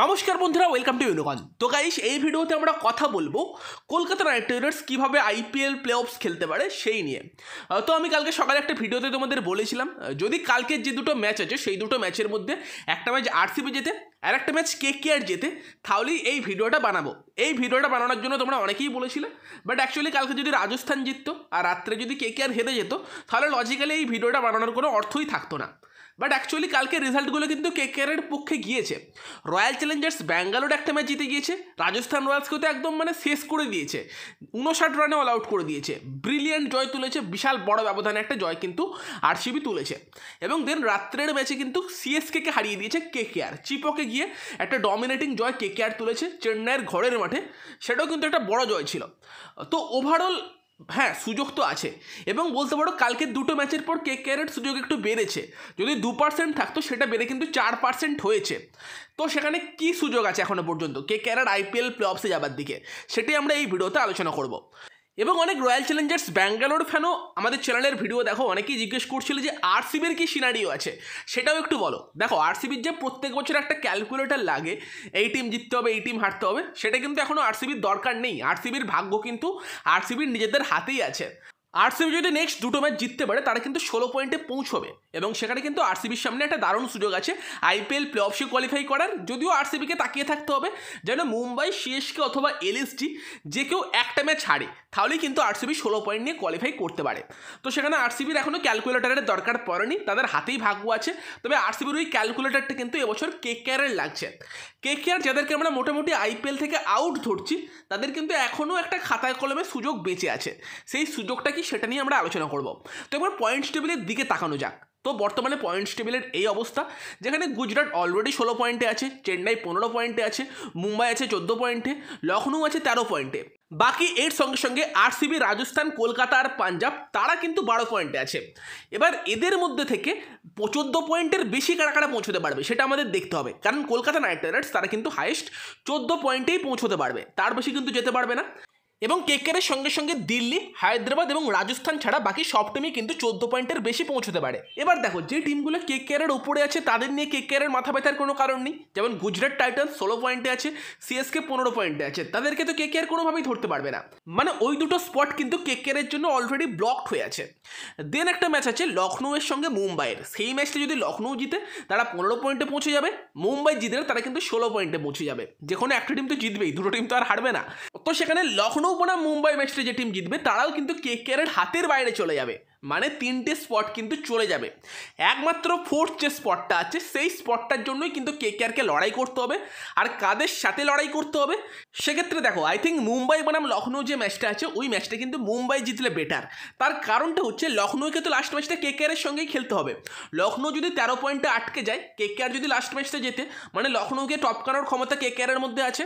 নমস্কার বন্ধুরা welcome to ইউনিকন তো গাইস এই ভিডিওতে আমরা কথা বলবো কলকাতা নাইট রাইডার্স কীভাবে আইপিএল প্লে অফস খেলতে পারে সেই নিয়ে তো আমি কালকে সকালে একটা ভিডিওতে তোমাদের বলেছিলাম যদি কালকের যে দুটো ম্যাচ আছে সেই দুটো ম্যাচের মধ্যে একটা ম্যাচ আরসিবি যেতে আর একটা ম্যাচ কে কে আর যেতে তাহলেই এই ভিডিওটা বানাবো এই ভিডিওটা বানানোর জন্য তোমরা অনেকেই বলেছিলে বাট অ্যাকচুয়ালি কালকে যদি রাজস্থান জিতত আর রাত্রে যদি কে কে আর হেরে যেত তাহলে লজিক্যালি এই ভিডিওটা বানানোর কোনো অর্থই থাকতো না বাট অ্যাকচুয়ালি কালকে রেজাল্টগুলো কিন্তু কে কে আরের পক্ষে গিয়েছে রয়্যাল চ্যালেঞ্জার্স ব্যাঙ্গালোর একটা ম্যাচ জিতে গিয়েছে রাজস্থান রয়্যালসকেও তো একদম মানে শেষ করে দিয়েছে উনষাট রানে অল আউট করে দিয়েছে ব্রিলিয়ান্ট জয় তুলেছে বিশাল বড় ব্যবধানে একটা জয় কিন্তু আরসিবি তুলেছে এবং দেন রাত্রের ম্যাচে কিন্তু সিএসকেকে হারিয়ে দিয়েছে কেকেআর চিপকে গিয়ে একটা ডমিনেটিং জয় কেকেআর তুলেছে চেন্নাইয়ের ঘরের মাঠে সেটাও কিন্তু একটা বড় জয় ছিল তো ওভারঅল হ্যাঁ সুযোগ তো আছে এবং বলতে পারো কালকে দুটো ম্যাচের পর কে কেয়ারের সুযোগ একটু বেড়েছে যদি দু পার্সেন্ট থাকতো সেটা বেড়ে কিন্তু চার পার্সেন্ট হয়েছে তো সেখানে কি সুযোগ আছে এখনও পর্যন্ত কে কেয়ারের আইপিএল প্লে অফসে যাবার দিকে সেটি আমরা এই ভিডিওতে আলোচনা করব এবং অনেক রয়্যাল চ্যালেঞ্জার্স ব্যাঙ্গালোর ফ্যানও আমাদের চ্যানেলের ভিডিও দেখো অনেকেই জিজ্ঞেস করছিল যে আরসিবির কী সিনারিও আছে সেটাও একটু বলো দেখো আরসিবির যে প্রত্যেক বছর একটা ক্যালকুলেটার লাগে এই টিম জিততে হবে এই টিম হারতে হবে সেটা কিন্তু এখনও আরসিবির দরকার নেই আরসিবির ভাগ্য কিন্তু আরসিবির নিজেদের হাতেই আছে আরসিবি যদি নেক্সট দুটো ম্যাচ জিততে পারে তারা কিন্তু ষোলো পয়েন্টে পৌঁছবে এবং সেখানে কিন্তু আরসিবির সামনে একটা দারুণ সুযোগ আছে আইপিএল প্লে অফসে কোয়ালিফাই করার যদিও আরসিবিকে তাকিয়ে থাকতে হবে যেন মুম্বাই সিএসকে অথবা এলএসডি যে কেউ একটা ম্যাচ হারে তাহলেই কিন্তু আরসিবি ষোলো পয়েন্ট নিয়ে কোয়ালিফাই করতে পারে তো সেখানে আরসিবির এখনও ক্যালকুলেটারের দরকার পড়েনি তাদের হাতেই ভাগ্য আছে তবে আরসিবির ওই ক্যালকুলেটারটা কিন্তু এবছর কে কেয়ারের লাগছে কে কেয়ার যাদেরকে আমরা মোটামুটি আইপিএল থেকে আউট ধরছি তাদের কিন্তু এখনও একটা খাতায় কলমে সুযোগ বেঁচে আছে সেই সুযোগটা কি পারি সেটা নিয়ে আমরা আলোচনা করব তো এবার পয়েন্টস টেবিলের দিকে তাকানো যাক তো বর্তমানে পয়েন্টস টেবিলের এই অবস্থা যেখানে গুজরাট অলরেডি ষোলো পয়েন্টে আছে চেন্নাই পনেরো পয়েন্টে আছে মুম্বাই আছে চোদ্দ পয়েন্টে লখনৌ আছে তেরো পয়েন্টে বাকি এর সঙ্গে সঙ্গে আরসিবি রাজস্থান কলকাতা আর পাঞ্জাব তারা কিন্তু বারো পয়েন্টে আছে এবার এদের মধ্যে থেকে চোদ্দো পয়েন্টের বেশি কারা কারা পৌঁছতে পারবে সেটা আমাদের দেখতে হবে কারণ কলকাতা নাইট রাইডার্স তারা কিন্তু হাইয়েস্ট চোদ্দো পয়েন্টেই পৌঁছতে পারবে তার বেশি কিন্তু যেতে পারবে না এবং কেকেরের সঙ্গে সঙ্গে দিল্লি হায়দ্রাবাদ এবং রাজস্থান ছাড়া বাকি সব টিমই কিন্তু চোদ্দ পয়েন্টের বেশি পৌঁছতে পারে এবার দেখো যে টিমগুলো কেকেআরের উপরে আছে তাদের নিয়ে কেকেআরের মাথা ব্যথার কোনো কারণ নেই যেমন গুজরাট টাইটান ষোলো পয়েন্টে আছে সিএসকে পনেরো পয়েন্টে আছে তাদেরকে তো কেকেআর কোনোভাবেই ধরতে পারবে না মানে ওই দুটো স্পট কিন্তু কেকেআরের জন্য অলরেডি ব্লকড হয়ে আছে দেন একটা ম্যাচ আছে লখনৌয়ের সঙ্গে মুম্বাইয়ের সেই ম্যাচটি যদি লখনৌ জিতে তারা পনেরো পয়েন্টে পৌঁছে যাবে মুম্বাই জিতলে তারা কিন্তু ষোলো পয়েন্টে পৌঁছে যাবে যে কোনো একটা টিম তো জিতবেই দুটো টিম তো আর হারবে না তো সেখানে লখনৌ বনাম মুম্বাই ম্যাচটা যে টিম জিতবে তারাও কিন্তু কে কেয়ারের হাতের বাইরে চলে যাবে মানে তিনটে স্পট কিন্তু চলে যাবে একমাত্র ফোর্থ যে স্পটটা আছে সেই স্পটটার জন্যই কিন্তু কে কেআরকে লড়াই করতে হবে আর কাদের সাথে লড়াই করতে হবে সেক্ষেত্রে দেখো আই থিঙ্ক মুম্বাই বনাম লখনৌ যে ম্যাচটা আছে ওই ম্যাচটা কিন্তু মুম্বাই জিতলে বেটার তার কারণটা হচ্ছে লখনৌকে তো লাস্ট ম্যাচটা কে কেআরের সঙ্গেই খেলতে হবে লখনৌ যদি তেরো পয়েন্টে আটকে যায় কে কেআর যদি লাস্ট ম্যাচটা জেতে মানে লখনৌকে টপকানোর ক্ষমতা কে কেআরের মধ্যে আছে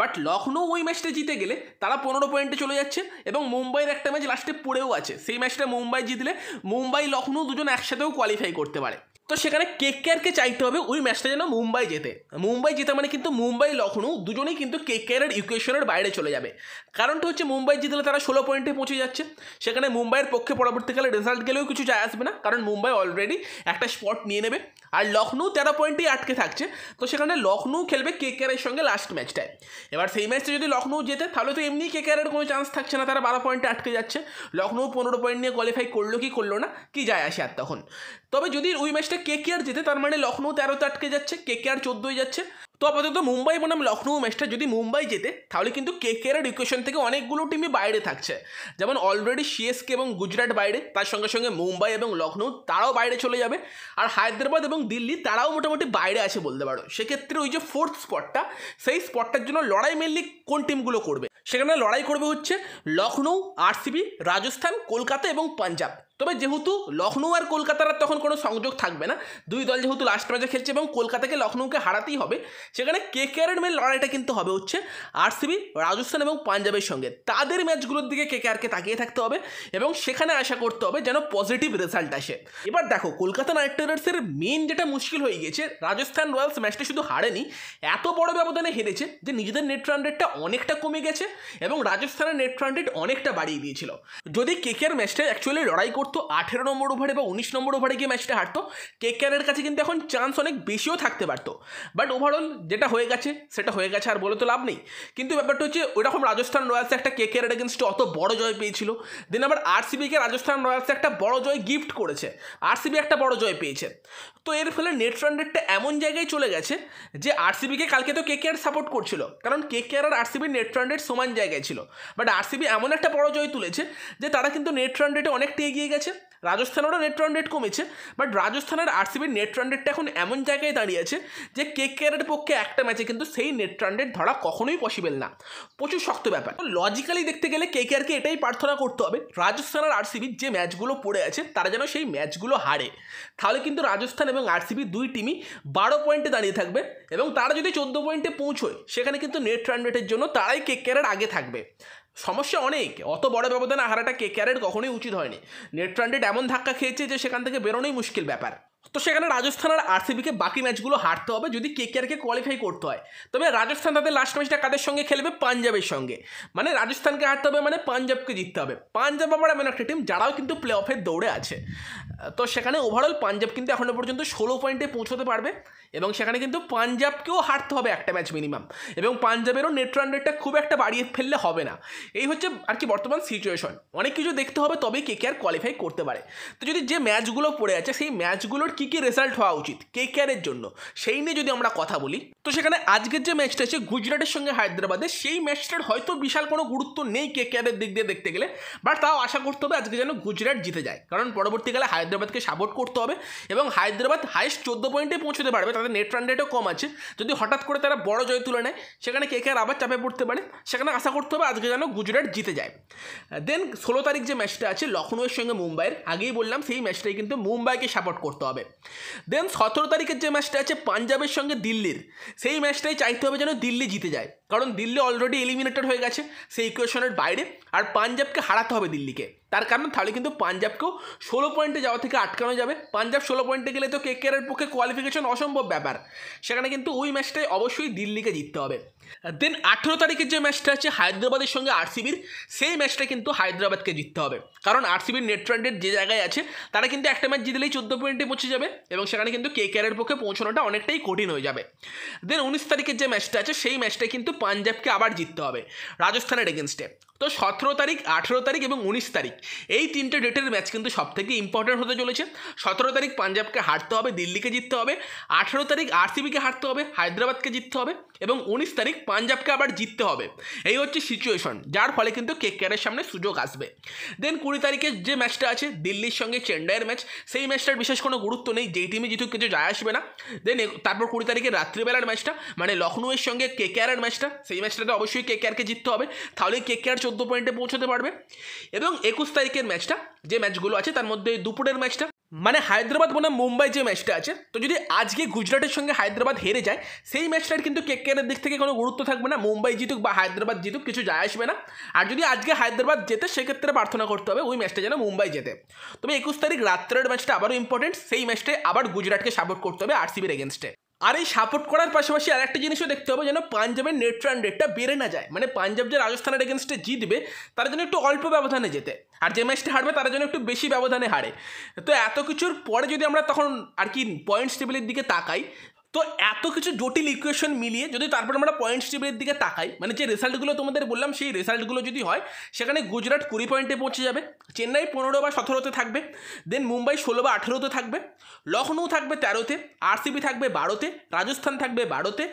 বাট লখনৌ ওই ম্যাচটা জিতে গেলে তারা পনেরো পয়েন্টে চলে যাচ্ছে এবং মুম্বাইয়ের একটা ম্যাচ লাস্টে পড়েও আছে সেই ম্যাচটা মুম্বাই জিত দিলে মুম্বাই লখনৌ দুজন একসাথেও কোয়ালিফাই করতে পারে তো সেখানে কে কে আরকে চাইতে হবে ওই ম্যাচটা যেন মুম্বাই জেতে মুম্বাই যেতে মানে কিন্তু মুম্বাই লখনউ দুজনেই কিন্তু কে কে আরের ইকুয়েশনের বাইরে চলে যাবে কারণটা হচ্ছে মুম্বাই জিতলে তারা ষোলো পয়েন্টে পৌঁছে যাচ্ছে সেখানে মুম্বাইয়ের পক্ষে পরবর্তীকালে রেজাল্ট গেলেও কিছু যায় আসবে না কারণ মুম্বাই অলরেডি একটা স্পট নিয়ে নেবে আর লখনউ তেরো পয়েন্টেই আটকে থাকছে তো সেখানে লখনউ খেলবে কে কে আরের সঙ্গে লাস্ট ম্যাচটায় এবার সেই ম্যাচটা যদি লখনউ জেতে তাহলে তো এমনি কে কে আরের কোনো চান্স থাকছে না তারা বারো পয়েন্টে আটকে যাচ্ছে লখনৌ পনেরো পয়েন্ট নিয়ে কোয়ালিফাই করলো কি করলো না কি যায় আসে আর তখন তবে যদি ওই ম্যাচটা কে কে আর জেতে তার মানে লখনৌ তেরোতে আটকে যাচ্ছে কে কে আর চোদ্দোই যাচ্ছে তো আপাতত মুম্বাই বনাম লখনৌ ম্যাচটা যদি মুম্বাই জেতে তাহলে কিন্তু কে কে আর ইকুয়েশন থেকে অনেকগুলো টিমই বাইরে থাকছে যেমন অলরেডি সিএসকে এবং গুজরাট বাইরে তার সঙ্গে সঙ্গে মুম্বাই এবং লখনৌ তারাও বাইরে চলে যাবে আর হায়দ্রাবাদ এবং দিল্লি তারাও মোটামুটি বাইরে আছে বলতে পারো সেক্ষেত্রে ওই যে ফোর্থ স্পটটা সেই স্পটটার জন্য লড়াই মেনলি কোন টিমগুলো করবে সেখানে লড়াই করবে হচ্ছে লখনৌ আরসিবি রাজস্থান কলকাতা এবং পাঞ্জাব তবে যেহেতু লখনৌ আর কলকাতার তখন কোনো সংযোগ থাকবে না দুই দল যেহেতু লাস্ট ম্যাচে খেলছে এবং কলকাতাকে লখনৌকে হারাতেই হবে সেখানে কে কেকেআরের মেন লড়াইটা কিন্তু হবে হচ্ছে আরসিবি রাজস্থান এবং পাঞ্জাবের সঙ্গে তাদের ম্যাচগুলোর দিকে কেকেআরকে তাকিয়ে থাকতে হবে এবং সেখানে আশা করতে হবে যেন পজিটিভ রেজাল্ট আসে এবার দেখো কলকাতা নাইট রাইডার্সের মেন যেটা মুশকিল হয়ে গিয়েছে রাজস্থান রয়্যালস ম্যাচটা শুধু হারেনি এত বড় ব্যবধানে হেরেছে যে নিজেদের নেট রান রেটটা অনেকটা কমে গেছে এবং রাজস্থানের নেট রান রেট অনেকটা বাড়িয়ে দিয়েছিল যদি কে আর ম্যাচটা অ্যাকচুয়ালি লড়াই করতে করতো আঠেরো নম্বর ওভারে বা উনিশ নম্বর ওভারে গিয়ে ম্যাচটা হারতো কেকেআরের কাছে কিন্তু এখন চান্স অনেক বেশিও থাকতে পারতো বাট ওভারঅল যেটা হয়ে গেছে সেটা হয়ে গেছে আর বলে তো লাভ নেই কিন্তু ব্যাপারটা হচ্ছে ওইরকম রাজস্থান রয়্যালসে একটা কে কেকেআরের এগেনস্টে অত বড় জয় পেয়েছিল দেন আবার আরসিবিকে রাজস্থান রয়্যালসে একটা বড় জয় গিফট করেছে আরসিবি একটা বড় জয় পেয়েছে তো এর ফলে নেট রান রেটটা এমন জায়গায় চলে গেছে যে আরসিবিকে কালকে তো কে কেয়ার সাপোর্ট করছিল কারণ কে কেয়ার আর আরসিবির নেট রান রেট সমান জায়গায় ছিল বাট আরসিবি এমন একটা বড় জয় তুলেছে যে তারা কিন্তু নেট রান রেটে অনেকটা এগিয়ে গেছে গেছে রাজস্থানেরও নেট রান রেট কমেছে বাট রাজস্থানের আরসিবির নেট রান রেটটা এখন এমন জায়গায় দাঁড়িয়ে আছে যে কে কেয়ারের পক্ষে একটা ম্যাচে কিন্তু সেই নেট রান রেট ধরা কখনোই পসিবল না প্রচুর শক্ত ব্যাপার লজিক্যালি দেখতে গেলে কে কেয়ারকে এটাই প্রার্থনা করতে হবে রাজস্থান আর আরসিবির যে ম্যাচগুলো পড়ে আছে তারা যেন সেই ম্যাচগুলো হারে তাহলে কিন্তু রাজস্থান এবং আরসিবি দুই টিমই বারো পয়েন্টে দাঁড়িয়ে থাকবে এবং তারা যদি চোদ্দো পয়েন্টে পৌঁছয় সেখানে কিন্তু নেট রান রেটের জন্য তারাই কে কেয়ারের আগে থাকবে সমস্যা অনেক অত বড় ব্যবধানে হারাটা কেকেআরের কখনোই উচিত হয়নি নেট রান এমন ধাক্কা খেয়েছে যে সেখান থেকে বেরোনোই মুশকিল ব্যাপার তো সেখানে রাজস্থান আর আরসিবিকে বাকি ম্যাচগুলো হারতে হবে যদি কেকেআরকে কোয়ালিফাই করতে হয় তবে রাজস্থান তাদের লাস্ট ম্যাচটা কাদের সঙ্গে খেলবে পাঞ্জাবের সঙ্গে মানে রাজস্থানকে হারতে হবে মানে পাঞ্জাবকে জিততে হবে পাঞ্জাব আবার এমন একটা টিম যারাও কিন্তু প্লে অফের দৌড়ে আছে তো সেখানে ওভারঅল পাঞ্জাব কিন্তু এখনও পর্যন্ত ষোলো পয়েন্টে পৌঁছতে পারবে এবং সেখানে কিন্তু পাঞ্জাবকেও হারতে হবে একটা ম্যাচ মিনিমাম এবং পাঞ্জাবেরও নেট রান রেটটা খুব একটা বাড়িয়ে ফেললে হবে না এই হচ্ছে আর কি বর্তমান সিচুয়েশন অনেক কিছু দেখতে হবে তবেই কেকেআর কোয়ালিফাই করতে পারে তো যদি যে ম্যাচগুলো পড়ে আছে সেই ম্যাচগুলো টুর্নামেন্ট কী কী রেজাল্ট হওয়া উচিত কে কেয়ারের জন্য সেই নিয়ে যদি আমরা কথা বলি তো সেখানে আজকের যে ম্যাচটা আছে গুজরাটের সঙ্গে হায়দ্রাবাদে সেই ম্যাচটার হয়তো বিশাল কোনো গুরুত্ব নেই কে কেয়ারের দিক দিয়ে দেখতে গেলে বাট তাও আশা করতে হবে আজকে যেন গুজরাট জিতে যায় কারণ পরবর্তীকালে হায়দ্রাবাদকে সাপোর্ট করতে হবে এবং হায়দ্রাবাদ হাইস্ট চোদ্দ পয়েন্টে পৌঁছতে পারবে তাদের নেট রান রেটও কম আছে যদি হঠাৎ করে তারা বড় জয় তুলে নেয় সেখানে কে কে আবার চাপে পড়তে পারে সেখানে আশা করতে হবে আজকে যেন গুজরাট জিতে যায় দেন ষোলো তারিখ যে ম্যাচটা আছে লখনৌয়ের সঙ্গে মুম্বাইয়ের আগেই বললাম সেই ম্যাচটাই কিন্তু মুম্বাইকে সাপোর্ট করতে হবে হবে দেন সতেরো তারিখের যে ম্যাচটা আছে পাঞ্জাবের সঙ্গে দিল্লির সেই ম্যাচটাই চাইতে হবে যেন দিল্লি জিতে যায় কারণ দিল্লি অলরেডি এলিমিনেটেড হয়ে গেছে সেই ইকুয়েশনের বাইরে আর পাঞ্জাবকে হারাতে হবে দিল্লিকে তার কারণ তাহলে কিন্তু পাঞ্জাবকেও ষোলো পয়েন্টে যাওয়া থেকে আটকানো যাবে পাঞ্জাব ষোলো পয়েন্টে গেলে তো কেকেআরের পক্ষে কোয়ালিফিকেশন অসম্ভব ব্যাপার সেখানে কিন্তু ওই ম্যাচটায় অবশ্যই দিল্লিকে জিততে হবে দেন আঠেরো তারিখের যে ম্যাচটা আছে হায়দ্রাবাদের সঙ্গে আরসিবির সেই ম্যাচটা কিন্তু হায়দ্রাবাদকে জিততে হবে কারণ আরসিবির নেট যে জায়গায় আছে তারা কিন্তু একটা ম্যাচ জিতলেই চোদ্দো পয়েন্টে পৌঁছে যাবে এবং সেখানে কিন্তু কে কেয়ারের পক্ষে পৌঁছানোটা অনেকটাই কঠিন হয়ে যাবে দেন উনিশ তারিখের যে ম্যাচটা আছে সেই ম্যাচটা কিন্তু পাঞ্জাবকে আবার জিততে হবে রাজস্থানের এগেনস্টে তো সতেরো তারিখ আঠেরো তারিখ এবং উনিশ তারিখ এই তিনটে ডেটের ম্যাচ কিন্তু সবথেকে ইম্পর্ট্যান্ট হতে চলেছে সতেরো তারিখ পাঞ্জাবকে হারতে হবে দিল্লিকে জিততে হবে আঠেরো তারিখ আরসিবিকে হারতে হবে হায়দ্রাবাদকে জিততে হবে এবং উনিশ তারিখ পাঞ্জাবকে আবার জিততে হবে এই হচ্ছে সিচুয়েশন যার ফলে কিন্তু কে কেয়ারের সামনে সুযোগ আসবে দেন কুড়ি তারিখের যে ম্যাচটা আছে দিল্লির সঙ্গে চেন্নাইয়ের ম্যাচ সেই ম্যাচটার বিশেষ কোনো গুরুত্ব নেই যেই টিমে জিতুক কিছু যায় আসবে না দেন তারপর কুড়ি তারিখের রাত্রিবেলার ম্যাচটা মানে লখনৌয়ের সঙ্গে কে কেয়ারের ম্যাচটা সেই ম্যাচটাতে অবশ্যই কেকেআরকে জিততে হবে তাহলে কেয়ার চোদ্দো পয়েন্টে পৌঁছতে পারবে এবং একুশ তারিখের ম্যাচটা যে ম্যাচগুলো আছে তার মধ্যে দুপুরের ম্যাচটা মানে হায়দ্রাবাদ বনাম মুম্বাই যে ম্যাচটা আছে তো যদি আজকে গুজরাটের সঙ্গে হায়দ্রাবাদ হেরে যায় সেই ম্যাচটার কিন্তু কেকের দিক থেকে কোনো গুরুত্ব থাকবে না মুম্বাই জিতুক বা হায়দ্রাবাদ জিতুক কিছু যায় আসবে না আর যদি আজকে হায়দ্রাবাদ যেতে সেক্ষেত্রে প্রার্থনা করতে হবে ওই ম্যাচটা যেন মুম্বাই যেতে তবে একুশ তারিখ রাত্রের ম্যাচটা আবারও ইম্পর্টেন্ট সেই ম্যাচটায় আবার গুজরাটকে সাপোর্ট করতে হবে আরসিবির এগেনস্টে আর এই সাপোর্ট করার পাশাপাশি আর একটা জিনিসও দেখতে হবে যেন পাঞ্জাবের নেট রান রেটটা বেড়ে না যায় মানে পাঞ্জাব যে রাজস্থানের এগেনস্টে জিতবে তারা যেন একটু অল্প ব্যবধানে যেতে আর যে ম্যাচটা হারবে তারা যেন একটু বেশি ব্যবধানে হারে তো এত কিছুর পরে যদি আমরা তখন আর কি পয়েন্টস টেবিলের দিকে তাকাই তো এত কিছু জটিল ইকুয়েশন মিলিয়ে যদি তারপর আমরা পয়েন্টস টেবিলের দিকে তাকাই মানে যে রেজাল্টগুলো তোমাদের বললাম সেই রেজাল্টগুলো যদি হয় সেখানে গুজরাট কুড়ি পয়েন্টে পৌঁছে যাবে চেন্নাই পনেরো বা সতেরোতে থাকবে দেন মুম্বাই ষোলো বা আঠেরোতে থাকবে লখনৌ থাকবে তেরোতে আরসিবি থাকবে বারোতে রাজস্থান থাকবে বারোতে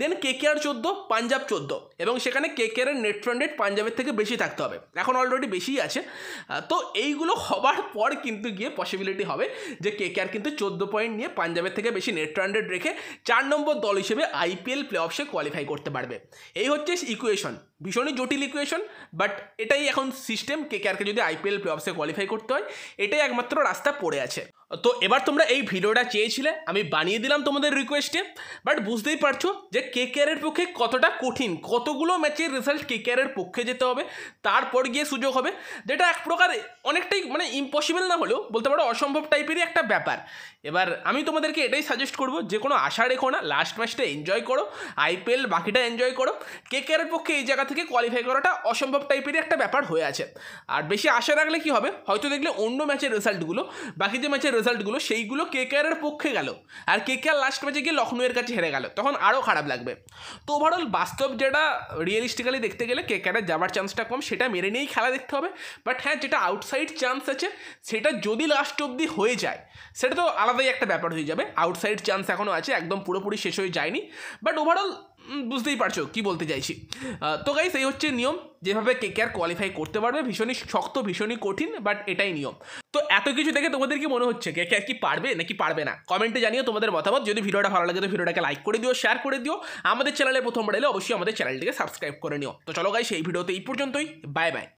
দেন কেকেআর চোদ্দো পাঞ্জাব চোদ্দো এবং সেখানে কেকেআরের নেট ফ্রেন্ড পাঞ্জাবের থেকে বেশি থাকতে হবে এখন অলরেডি বেশিই আছে তো এইগুলো হবার পর কিন্তু গিয়ে পসিবিলিটি হবে যে কেকেআর কিন্তু চোদ্দো পয়েন্ট নিয়ে পাঞ্জাবের থেকে বেশি নেট ফ্রেন্ড রেখে চার নম্বর দল হিসেবে আইপিএল প্লে অফসে কোয়ালিফাই করতে পারবে এই হচ্ছে ইকুয়েশন ভীষণই জটিল ইকুয়েশন বাট এটাই এখন সিস্টেম কে কেআরকে যদি আইপিএল প্লে অফসে কোয়ালিফাই করতে হয় এটাই একমাত্র রাস্তা পড়ে আছে তো এবার তোমরা এই ভিডিওটা চেয়েছিলে আমি বানিয়ে দিলাম তোমাদের রিকোয়েস্টে বাট বুঝতেই পারছো যে কে কেয়ারের পক্ষে কতটা কঠিন কতগুলো ম্যাচের রেজাল্ট কে কেয়ারের পক্ষে যেতে হবে তারপর গিয়ে সুযোগ হবে যেটা এক প্রকার অনেকটাই মানে ইম্পসিবল না হলেও বলতে পারো অসম্ভব টাইপেরই একটা ব্যাপার এবার আমি তোমাদেরকে এটাই সাজেস্ট করবো যে কোনো আশা রেখো না লাস্ট ম্যাচটা এনজয় করো আইপিএল বাকিটা এনজয় করো কে আর পক্ষে এই জায়গা থেকে কোয়ালিফাই করাটা অসম্ভব টাইপেরই একটা ব্যাপার হয়ে আছে আর বেশি আশা রাখলে কি হবে হয়তো দেখলে অন্য ম্যাচের রেজাল্টগুলো বাকি যে ম্যাচের রেজাল্টগুলো সেইগুলো কে কেকেআরের পক্ষে গেল আর কে আর লাস্ট ম্যাচে গিয়ে লখনউয়ের কাছে হেরে গেল তখন আরও খারাপ লাগবে তো ওভারঅল বাস্তব যেটা রিয়েলিস্টিক্যালি দেখতে গেলে কে আর যাবার চান্সটা কম সেটা মেরে নিয়েই খেলা দেখতে হবে বাট হ্যাঁ যেটা আউটসাইড চান্স আছে সেটা যদি লাস্ট অবধি হয়ে যায় সেটা তো আলাদাই একটা ব্যাপার হয়ে যাবে আউটসাইড চান্স এখনও আছে একদম পুরোপুরি শেষ হয়ে যায়নি বাট ওভারঅল বুঝতেই পারছো কি বলতে চাইছি তো গাইস এই হচ্ছে নিয়ম যেভাবে কে কে আর কোয়ালিফাই করতে পারবে ভীষণই শক্ত ভীষণই কঠিন বাট এটাই নিয়ম তো এত কিছু দেখে তোমাদের কি মনে হচ্ছে কে কে আর কি পারবে নাকি পারবে না কমেন্টে জানিও তোমাদের মতামত যদি ভিডিওটা ভালো লাগে তো ভিডিওটাকে লাইক করে দিও শেয়ার করে দিও আমাদের চ্যানেলে প্রথমবার এলে অবশ্যই আমাদের চ্যানেলটিকে সাবস্ক্রাইব করে নিও তো চলো গাই সেই ভিডিওতে এই পর্যন্তই বাই বাই